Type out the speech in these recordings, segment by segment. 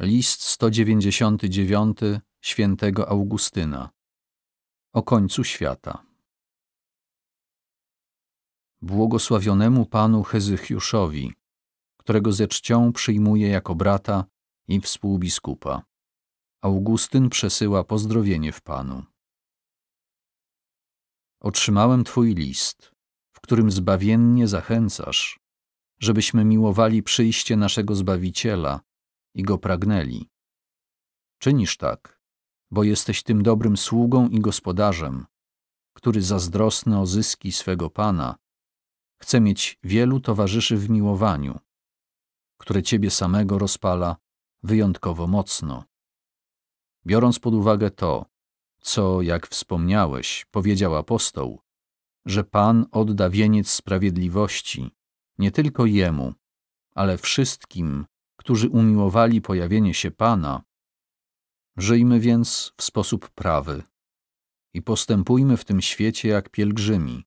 List 199 świętego Augustyna O końcu świata Błogosławionemu Panu Hezychiuszowi, którego ze czcią przyjmuje jako brata i współbiskupa. Augustyn przesyła pozdrowienie w Panu. Otrzymałem Twój list, w którym zbawiennie zachęcasz, żebyśmy miłowali przyjście naszego Zbawiciela, i go pragnęli. Czynisz tak, bo jesteś tym dobrym sługą i gospodarzem, który zazdrosny o zyski swego Pana chce mieć wielu towarzyszy w miłowaniu, które Ciebie samego rozpala wyjątkowo mocno. Biorąc pod uwagę to, co, jak wspomniałeś, powiedział apostoł, że Pan odda wieniec sprawiedliwości nie tylko Jemu, ale wszystkim, którzy umiłowali pojawienie się Pana. Żyjmy więc w sposób prawy i postępujmy w tym świecie jak pielgrzymi,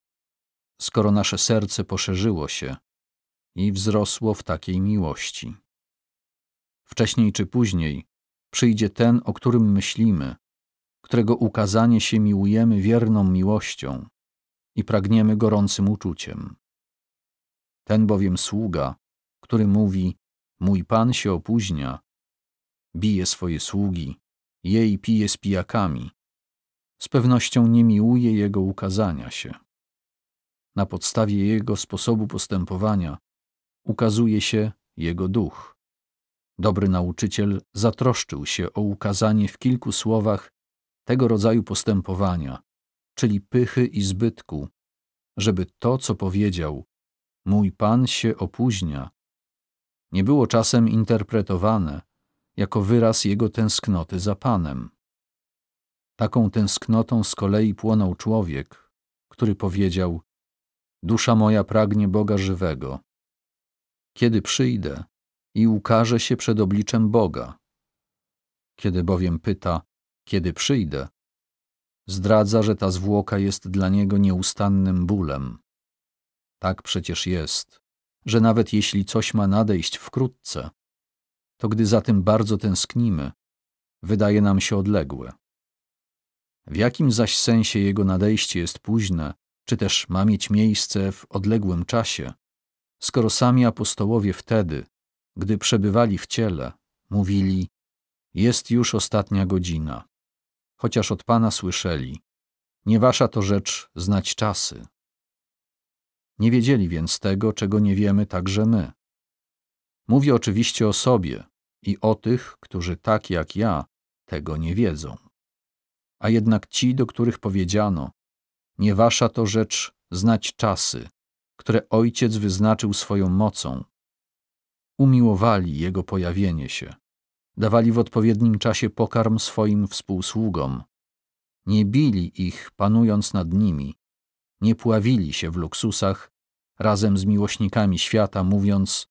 skoro nasze serce poszerzyło się i wzrosło w takiej miłości. Wcześniej czy później przyjdzie ten, o którym myślimy, którego ukazanie się miłujemy wierną miłością i pragniemy gorącym uczuciem. Ten bowiem sługa, który mówi: Mój pan się opóźnia. Bije swoje sługi, jej pije z pijakami. Z pewnością nie miłuje jego ukazania się. Na podstawie jego sposobu postępowania ukazuje się jego duch. Dobry nauczyciel zatroszczył się o ukazanie w kilku słowach tego rodzaju postępowania, czyli pychy i zbytku, żeby to, co powiedział, mój Pan się opóźnia, nie było czasem interpretowane jako wyraz jego tęsknoty za Panem. Taką tęsknotą z kolei płonął człowiek, który powiedział: Dusza moja pragnie Boga żywego. Kiedy przyjdę i ukaże się przed obliczem Boga. Kiedy bowiem pyta, kiedy przyjdę, zdradza, że ta zwłoka jest dla niego nieustannym bólem. Tak przecież jest że nawet jeśli coś ma nadejść wkrótce, to gdy za tym bardzo tęsknimy, wydaje nam się odległe. W jakim zaś sensie jego nadejście jest późne, czy też ma mieć miejsce w odległym czasie, skoro sami apostołowie wtedy, gdy przebywali w ciele, mówili: Jest już ostatnia godzina, chociaż od Pana słyszeli: Nie wasza to rzecz znać czasy. Nie wiedzieli więc tego, czego nie wiemy także my. Mówię oczywiście o sobie i o tych, którzy tak jak ja tego nie wiedzą. A jednak ci, do których powiedziano, nie wasza to rzecz znać czasy, które ojciec wyznaczył swoją mocą, umiłowali jego pojawienie się, dawali w odpowiednim czasie pokarm swoim współsługom, nie bili ich, panując nad nimi, nie pławili się w luksusach razem z miłośnikami świata, mówiąc: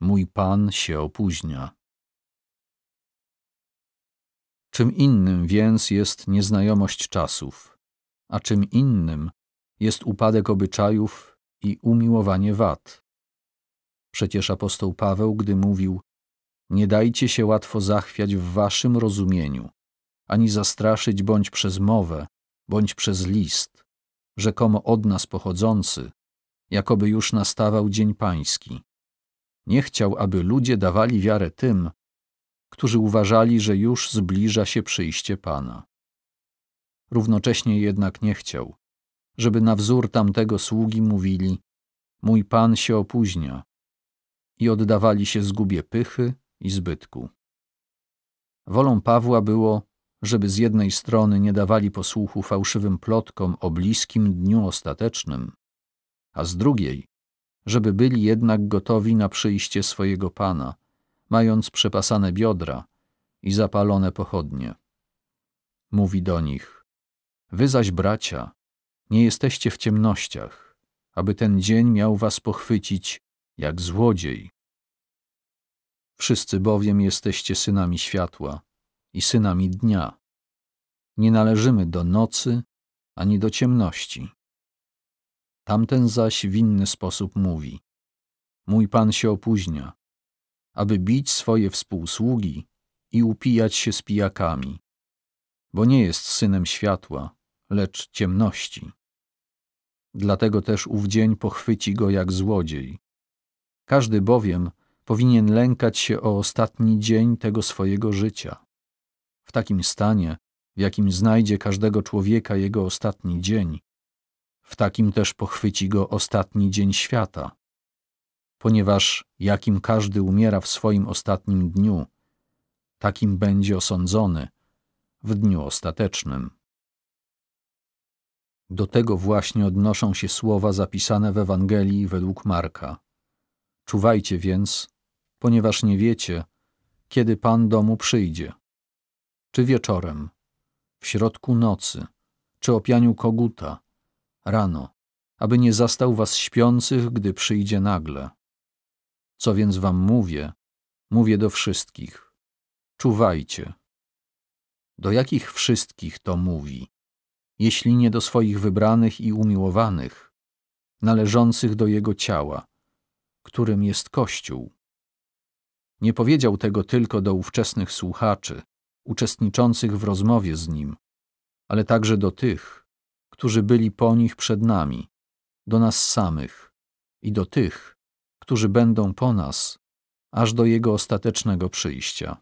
Mój Pan się opóźnia. Czym innym więc jest nieznajomość czasów, a czym innym jest upadek obyczajów i umiłowanie wad. Przecież apostoł Paweł, gdy mówił: Nie dajcie się łatwo zachwiać w waszym rozumieniu, ani zastraszyć bądź przez mowę, bądź przez list, rzekomo od nas pochodzący, jakoby już nastawał dzień pański. Nie chciał, aby ludzie dawali wiarę tym, którzy uważali, że już zbliża się przyjście Pana. Równocześnie jednak nie chciał, żeby na wzór tamtego sługi mówili: Mój Pan się opóźnia, i oddawali się zgubie pychy i zbytku. Wolą Pawła było żeby z jednej strony nie dawali posłuchu fałszywym plotkom o bliskim dniu ostatecznym, a z drugiej, żeby byli jednak gotowi na przyjście swojego Pana, mając przepasane biodra i zapalone pochodnie. Mówi do nich, wy zaś bracia, nie jesteście w ciemnościach, aby ten dzień miał was pochwycić jak złodziej. Wszyscy bowiem jesteście synami światła, i synami dnia. Nie należymy do nocy ani do ciemności. Tamten zaś w inny sposób mówi: Mój pan się opóźnia, aby bić swoje współsługi i upijać się z pijakami, bo nie jest synem światła, lecz ciemności. Dlatego też ów dzień pochwyci go jak złodziej. Każdy bowiem powinien lękać się o ostatni dzień tego swojego życia, w takim stanie, w jakim znajdzie każdego człowieka jego ostatni dzień, w takim też pochwyci go ostatni dzień świata. Ponieważ jakim każdy umiera w swoim ostatnim dniu, takim będzie osądzony w dniu ostatecznym. Do tego właśnie odnoszą się słowa zapisane w Ewangelii według Marka. Czuwajcie więc, ponieważ nie wiecie, kiedy Pan domu przyjdzie czy wieczorem, w środku nocy, czy o pianiu koguta, rano, aby nie zastał was śpiących, gdy przyjdzie nagle. Co więc wam mówię? Mówię do wszystkich. Czuwajcie. Do jakich wszystkich to mówi? Jeśli nie do swoich wybranych i umiłowanych, należących do jego ciała, którym jest Kościół. Nie powiedział tego tylko do ówczesnych słuchaczy, uczestniczących w rozmowie z Nim, ale także do tych, którzy byli po nich przed nami, do nas samych i do tych, którzy będą po nas, aż do Jego ostatecznego przyjścia.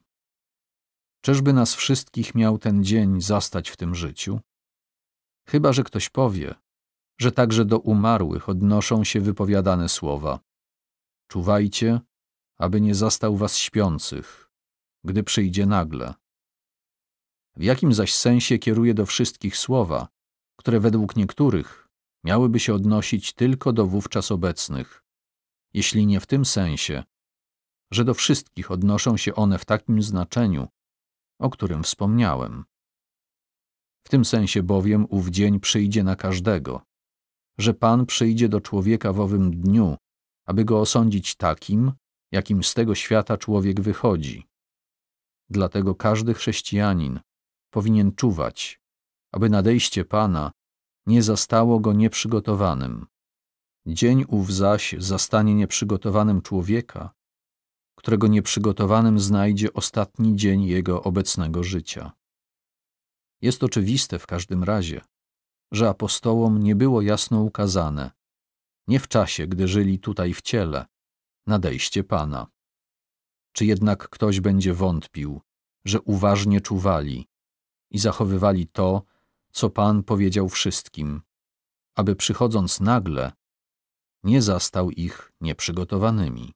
Czyżby nas wszystkich miał ten dzień zastać w tym życiu? Chyba, że ktoś powie, że także do umarłych odnoszą się wypowiadane słowa. Czuwajcie, aby nie zastał was śpiących, gdy przyjdzie nagle w jakim zaś sensie kieruje do wszystkich słowa, które według niektórych miałyby się odnosić tylko do wówczas obecnych, jeśli nie w tym sensie, że do wszystkich odnoszą się one w takim znaczeniu, o którym wspomniałem. W tym sensie bowiem ów dzień przyjdzie na każdego, że Pan przyjdzie do człowieka w owym dniu, aby go osądzić takim, jakim z tego świata człowiek wychodzi. Dlatego każdy chrześcijanin, powinien czuwać, aby nadejście Pana nie zastało go nieprzygotowanym. Dzień ów zaś zastanie nieprzygotowanym człowieka, którego nieprzygotowanym znajdzie ostatni dzień jego obecnego życia. Jest oczywiste w każdym razie, że apostołom nie było jasno ukazane, nie w czasie, gdy żyli tutaj w ciele, nadejście Pana. Czy jednak ktoś będzie wątpił, że uważnie czuwali, i zachowywali to, co Pan powiedział wszystkim, aby przychodząc nagle, nie zastał ich nieprzygotowanymi.